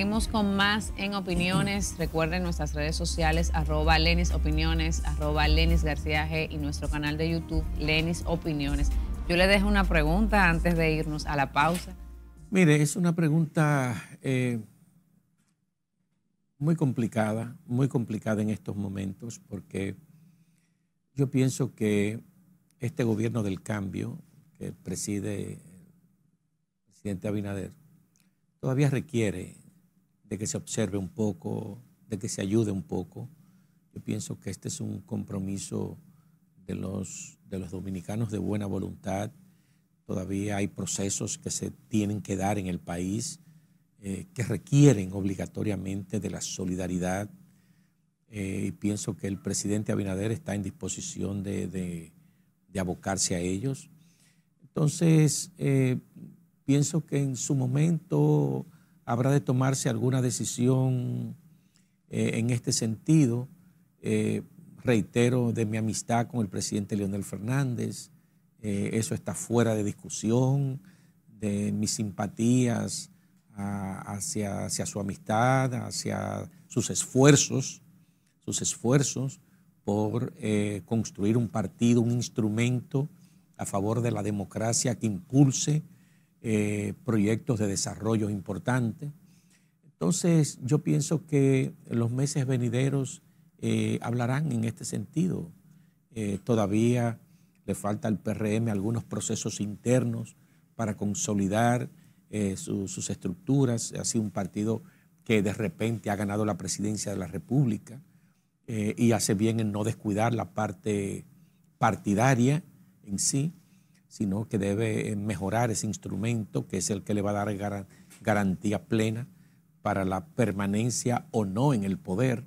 Seguimos con más en opiniones. Recuerden nuestras redes sociales, arroba Lenis Opiniones, arroba Lenis García G y nuestro canal de YouTube, Lenis Opiniones. Yo le dejo una pregunta antes de irnos a la pausa. Mire, es una pregunta eh, muy complicada, muy complicada en estos momentos, porque yo pienso que este gobierno del cambio que preside el presidente Abinader todavía requiere de que se observe un poco, de que se ayude un poco. Yo pienso que este es un compromiso de los, de los dominicanos de buena voluntad. Todavía hay procesos que se tienen que dar en el país eh, que requieren obligatoriamente de la solidaridad. Eh, y pienso que el presidente Abinader está en disposición de, abocarse a ellos. Entonces, eh, pienso que en su momento habrá de tomarse alguna decisión eh, en este sentido. Eh, reitero de mi amistad con el presidente Leonel Fernández, eh, eso está fuera de discusión, de mis simpatías hacia, hacia, su amistad, hacia sus esfuerzos, sus esfuerzos por construir un partido, un instrumento a favor de la democracia que impulse eh, proyectos de desarrollo importantes. Entonces, yo pienso que los meses venideros eh, hablarán en este sentido. Eh, todavía le falta al PRM algunos procesos internos para consolidar sus estructuras. Ha sido un partido que de repente ha ganado la presidencia de la República y hace bien en no descuidar la parte partidaria en sí sino que debe eh, mejorar ese instrumento que es el que le va a dar garantía plena para la permanencia o no en el poder.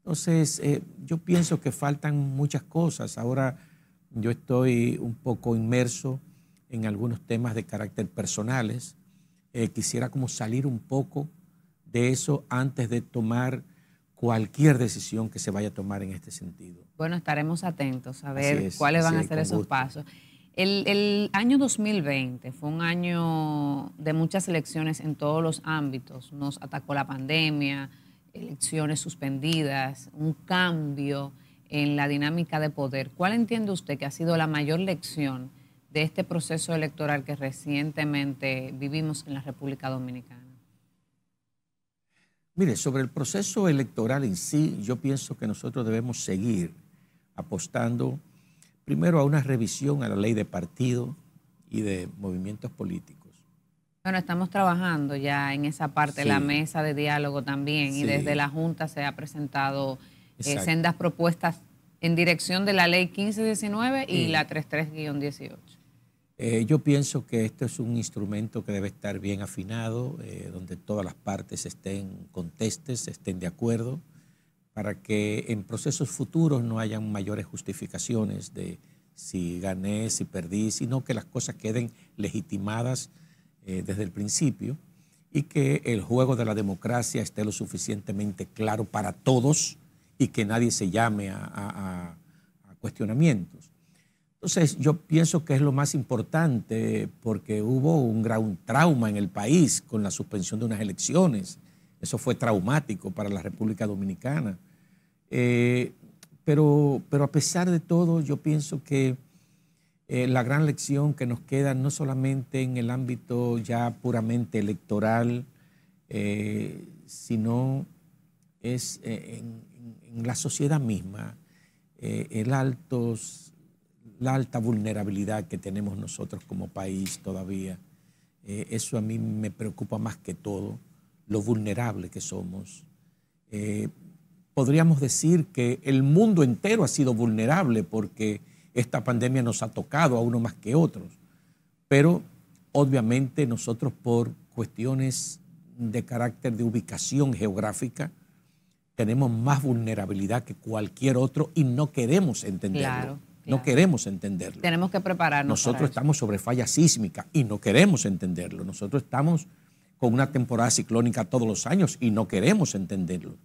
Entonces, eh, yo pienso que faltan muchas cosas. Ahora yo estoy un poco inmerso en algunos temas de carácter personales. Eh, quisiera como salir un poco de eso antes de tomar cualquier decisión que se vaya a tomar en este sentido. Bueno, estaremos atentos a ver cuáles van a ser esos pasos. El, año 2020 fue un año de muchas elecciones en todos los ámbitos. Nos atacó la pandemia, elecciones suspendidas, un cambio en la dinámica de poder. ¿Cuál entiende usted que ha sido la mayor lección de este proceso electoral que recientemente vivimos en la República Dominicana? Mire, sobre el proceso electoral en sí, yo pienso que nosotros debemos seguir apostando primero a una revisión a la ley de partido y de movimientos políticos. Bueno, estamos trabajando ya en esa parte, la mesa de diálogo también, y desde la Junta se ha presentado eh, sendas propuestas en dirección de la ley 1519 y la 33-18. Eh, yo pienso que esto es un instrumento que debe estar bien afinado, eh, donde todas las partes estén contestes, estén de acuerdo para que en procesos futuros no hayan mayores justificaciones de si gané, si perdí, sino que las cosas queden legitimadas eh, desde el principio y que el juego de la democracia esté lo suficientemente claro para todos y que nadie se llame a, a cuestionamientos. Entonces yo pienso que es lo más importante porque hubo un gran trauma en el país con la suspensión de unas elecciones eso fue traumático para la República Dominicana. Eh, pero, a pesar de todo, yo pienso que eh, la gran lección que nos queda no solamente en el ámbito ya puramente electoral, eh, sino es en, la sociedad misma el la alta vulnerabilidad que tenemos nosotros como país todavía. eso a mí me preocupa más que todo lo vulnerable que somos. Eh, podríamos decir que el mundo entero ha sido vulnerable porque esta pandemia nos ha tocado a uno más que otros, pero obviamente nosotros por cuestiones de carácter de ubicación geográfica, tenemos más vulnerabilidad que cualquier otro y no queremos entenderlo. No queremos entenderlo. Tenemos que prepararnos. Nosotros estamos sobre falla sísmica y no queremos entenderlo. Nosotros estamos con una temporada ciclónica todos los años y no queremos entenderlo.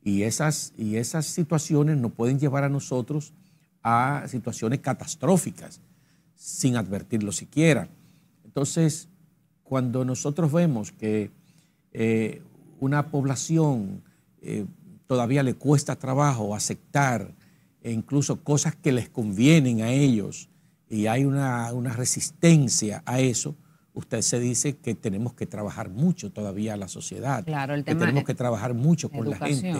Y esas, y esas situaciones nos pueden llevar a nosotros a situaciones catastróficas, sin advertirlo siquiera. Entonces, cuando nosotros vemos que eh, una población eh, todavía le cuesta trabajo aceptar e incluso cosas que les convienen a ellos y hay una, una resistencia a eso, usted se dice que tenemos que trabajar mucho todavía la sociedad, claro, que tenemos que trabajar mucho con la gente.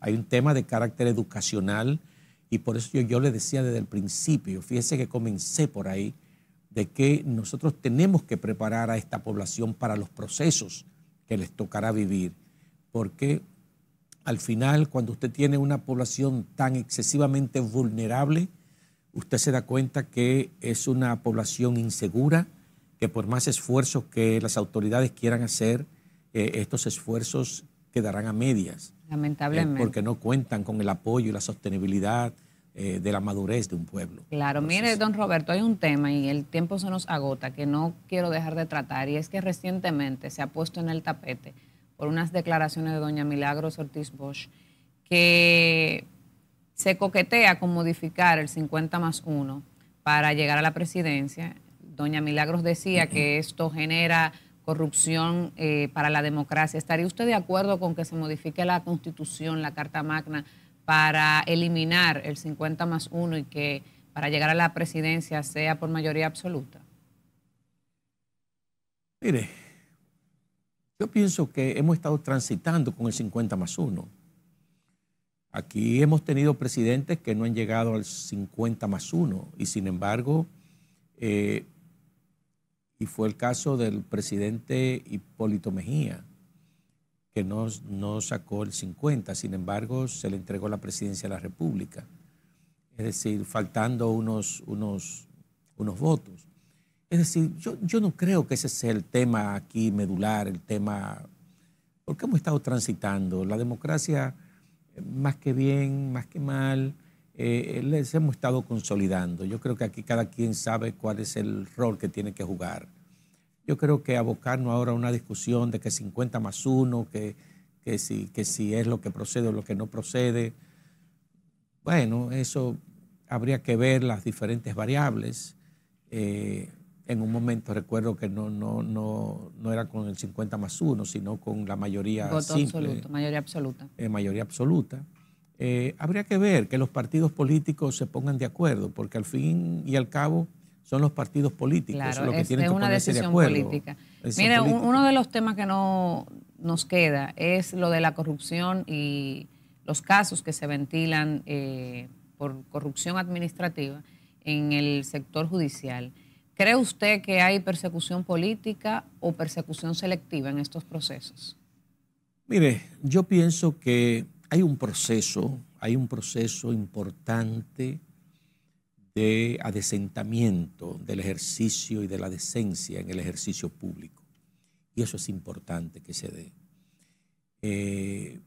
Hay un tema de carácter educacional y por eso yo, yo le decía desde el principio, fíjese que comencé por ahí, de que nosotros tenemos que preparar a esta población para los procesos que les tocará vivir, porque al final cuando usted tiene una población tan excesivamente vulnerable, usted se da cuenta que es una población insegura, que por más esfuerzos que las autoridades quieran hacer, eh, estos esfuerzos quedarán a medias. Eh, Lamentablemente. porque no cuentan con el apoyo y la sostenibilidad eh, de la madurez de un pueblo. Claro, mire, don Roberto, hay un tema y el tiempo se nos agota que no quiero dejar de tratar y es que recientemente se ha puesto en el tapete por unas declaraciones de doña Milagros Ortiz Bosch que se coquetea con modificar el 50 más 1 para llegar a la presidencia doña Milagros decía que esto genera corrupción eh, para la democracia. ¿Estaría usted de acuerdo con que se modifique la constitución, la Carta Magna, para eliminar el 50 más 1 y que para llegar a la presidencia sea por mayoría absoluta? Mire, yo pienso que hemos estado transitando con el 50 más 1. Aquí hemos tenido presidentes que no han llegado al 50 más 1 y sin embargo... Eh, y fue el caso del presidente Hipólito Mejía, que no, sacó el 50, sin embargo se le entregó la presidencia de la República, es decir, faltando unos, unos, unos votos. Es decir, yo, yo no creo que ese sea el tema aquí medular, el tema, porque hemos estado transitando. La democracia, eh, más que bien, más que mal, eh, les hemos estado consolidando. Yo creo que aquí cada quien sabe cuál es el rol que tiene que jugar. Yo creo que abocarnos ahora a una discusión de que 50 más 1, que, que, si, que si es lo que procede o lo que no procede, bueno, eso habría que ver las diferentes variables. Eh, en un momento recuerdo que no, no, era con el 50 más 1, sino con la mayoría Voto absoluto, mayoría absoluta. Eh, mayoría absoluta. Eh, habría que ver que los partidos políticos se pongan de acuerdo, porque al fin y al cabo son los partidos políticos los que tienen que ponerse de acuerdo. Política. Eh, Mira, uno de los temas que no nos queda es lo de la corrupción y los casos que se ventilan eh, por corrupción administrativa en el sector judicial. ¿Cree usted que hay persecución política o persecución selectiva en estos procesos? Mire, yo pienso que hay un proceso, hay un proceso importante de adesentamiento del ejercicio y de la decencia en el ejercicio público. Y eso es importante que se dé. Eh,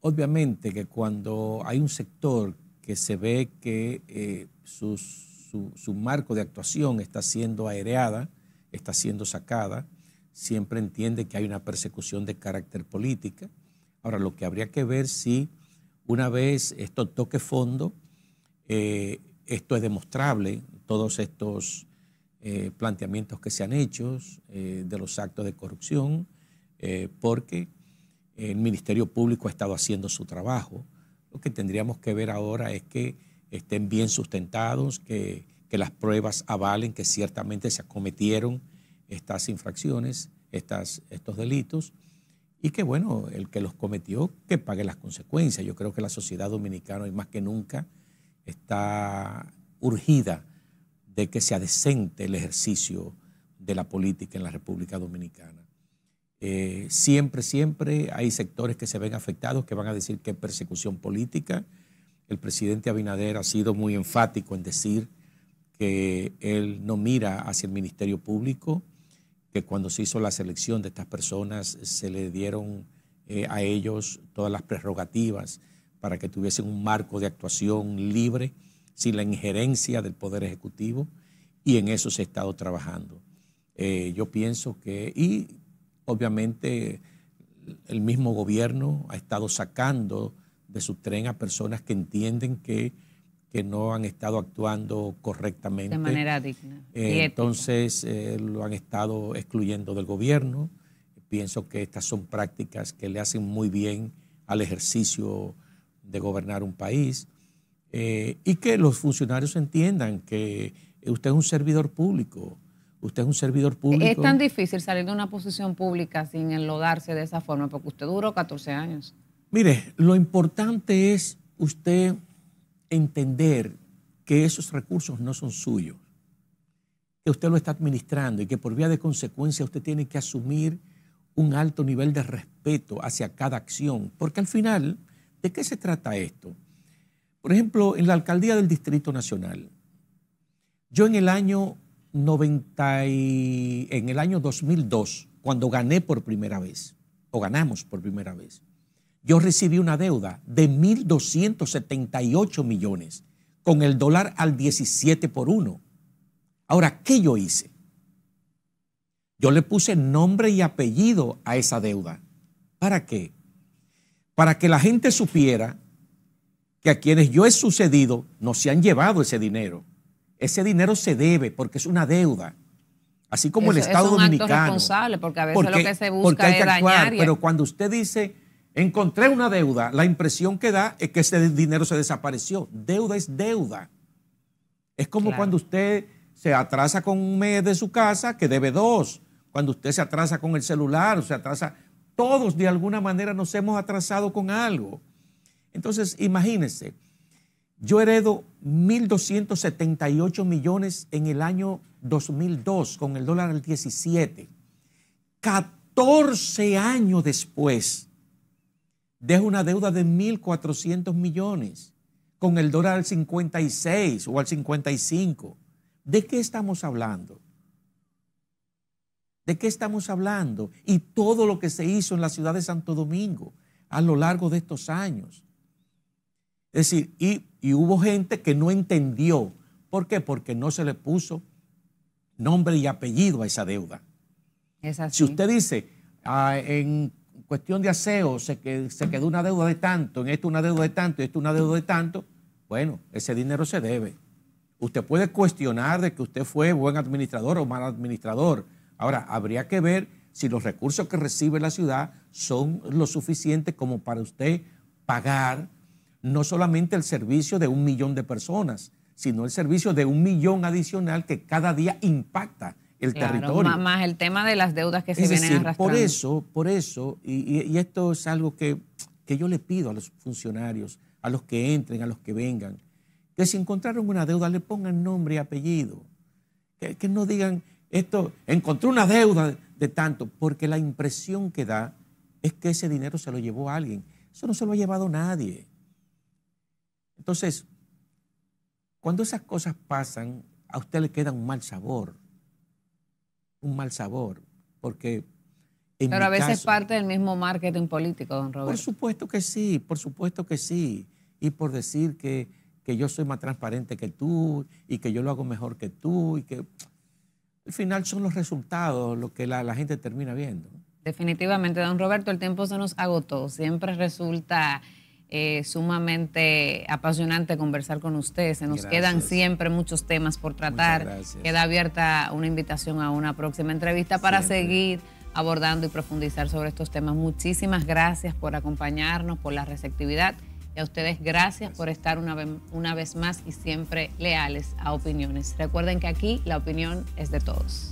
obviamente que cuando hay un sector que se ve que eh, su, su, marco de actuación está siendo aereada, está siendo sacada, siempre entiende que hay una persecución de carácter política Ahora, lo que habría que ver si una vez esto toque fondo, eh, esto es demostrable, todos estos eh, planteamientos que se han hecho eh, de los actos de corrupción, porque el Ministerio Público ha estado haciendo su trabajo. Lo que tendríamos que ver ahora es que estén bien sustentados, que, las pruebas avalen que ciertamente se acometieron estas infracciones, estos delitos y que bueno, el que los cometió, que pague las consecuencias. Yo creo que la sociedad dominicana hoy más que nunca está urgida de que se adecente el ejercicio de la política en la República Dominicana. Eh, siempre, siempre hay sectores que se ven afectados que van a decir que es persecución política. El presidente Abinader ha sido muy enfático en decir que él no mira hacia el Ministerio Público, que cuando se hizo la selección de estas personas eh, se le dieron eh, a ellos todas las prerrogativas para que tuviesen un marco de actuación libre, sin la injerencia del Poder Ejecutivo, y en eso se ha estado trabajando. Eh, yo pienso que, y obviamente el mismo gobierno ha estado sacando de su tren a personas que entienden que que no han estado actuando correctamente. De manera digna. Eh, entonces eh, lo han estado excluyendo del gobierno. Pienso que estas son prácticas que le hacen muy bien al ejercicio de gobernar un país eh, y que los funcionarios entiendan que usted es un servidor público. Usted es un servidor público. Es tan difícil salir de una posición pública sin enlodarse de esa forma, porque usted duró 14 años. Mire, lo importante es usted entender que esos recursos no son suyos, que usted lo está administrando y que por vía de consecuencia usted tiene que asumir un alto nivel de respeto hacia cada acción. Porque al final, ¿de qué se trata esto? Por ejemplo, en la alcaldía del Distrito Nacional, yo en el año 90 en el año 2002, cuando gané por primera vez, o ganamos por primera vez, yo recibí una deuda de 1.278 millones, con el dólar al 17 por 1. Ahora, ¿qué yo hice? Yo le puse nombre y apellido a esa deuda. ¿Para qué? Para que la gente supiera que a quienes yo he sucedido no se han llevado ese dinero. Ese dinero se debe porque es una deuda. Así como el Estado es un dominicano. Acto responsable porque a veces lo que se busca es dañar. Pero cuando usted dice encontré una deuda, la impresión que da es que ese dinero se desapareció. Deuda es deuda. Es como cuando usted se atrasa con un mes de su casa, que debe dos. Cuando usted se atrasa con el celular, se atrasa. Todos de alguna manera nos hemos atrasado con algo. Entonces, imagínense, yo heredo 1.278 millones en el año 2002 con el dólar al 17. 14 años después, deja una deuda de 1.400 millones con el dólar al 56 o al 55. ¿De qué estamos hablando? ¿De qué estamos hablando? Y todo lo que se hizo en la ciudad de Santo Domingo a lo largo de estos años. Es decir, y, hubo gente que no entendió. ¿Por qué? Porque no se le puso nombre y apellido a esa deuda. Si usted dice, ah, en cuestión de aseo se, quedó una deuda de tanto, en esto una deuda de tanto, en esto una deuda de tanto, bueno, ese dinero se debe. Usted puede cuestionar de que usted fue buen administrador o mal administrador. Ahora, habría que ver si los recursos que recibe la ciudad son lo suficiente como para usted pagar no solamente el servicio de un millón de personas, sino el servicio de un millón adicional que cada día impacta el territorio. Más el tema de las deudas que se vienen arrastrando. Por eso, por eso, y, esto es algo que, yo le pido a los funcionarios, a los que entren, a los que vengan, que si encontraron una deuda le pongan nombre y apellido. Que, que no digan, esto, encontré una deuda de tanto, porque la impresión que da es que ese dinero se lo llevó a alguien. Eso no se lo ha llevado nadie. Entonces, cuando esas cosas pasan, a usted le queda un mal sabor un mal sabor, porque... Pero a veces parte del mismo marketing político, don Roberto. Por supuesto que sí, por supuesto que sí. Y por decir que, yo soy más transparente que tú y que yo lo hago mejor que tú y que... Al final son los resultados lo que la, la gente termina viendo. Definitivamente, don Roberto, el tiempo se nos agotó. Siempre resulta es eh, sumamente apasionante conversar con ustedes. Se nos quedan siempre muchos temas por tratar. Queda abierta una invitación a una próxima entrevista para seguir abordando y profundizar sobre estos temas. Muchísimas gracias por acompañarnos, por la receptividad. Y a ustedes gracias, por estar una vez más y siempre leales a opiniones. Recuerden que aquí la opinión es de todos.